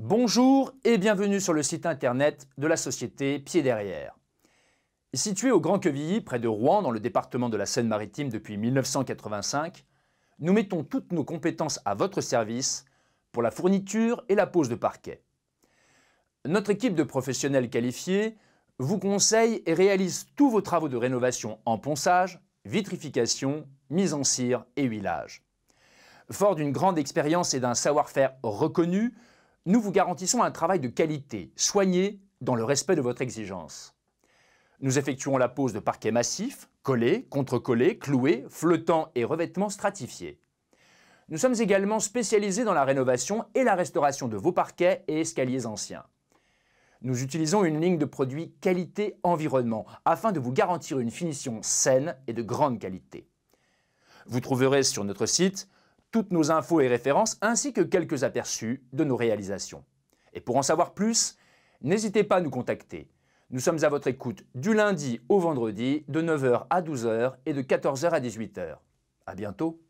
Bonjour et bienvenue sur le site internet de la société Pied derrière. Situé au Grand Quevilly, près de Rouen, dans le département de la Seine-Maritime depuis 1985, nous mettons toutes nos compétences à votre service pour la fourniture et la pose de parquet. Notre équipe de professionnels qualifiés vous conseille et réalise tous vos travaux de rénovation en ponçage, vitrification, mise en cire et huilage. Fort d'une grande expérience et d'un savoir-faire reconnu, nous vous garantissons un travail de qualité, soigné dans le respect de votre exigence. Nous effectuons la pose de parquets massifs, collés, contre-collés, cloués, flottants et revêtements stratifiés. Nous sommes également spécialisés dans la rénovation et la restauration de vos parquets et escaliers anciens. Nous utilisons une ligne de produits qualité-environnement afin de vous garantir une finition saine et de grande qualité. Vous trouverez sur notre site toutes nos infos et références, ainsi que quelques aperçus de nos réalisations. Et pour en savoir plus, n'hésitez pas à nous contacter. Nous sommes à votre écoute du lundi au vendredi, de 9h à 12h et de 14h à 18h. À bientôt!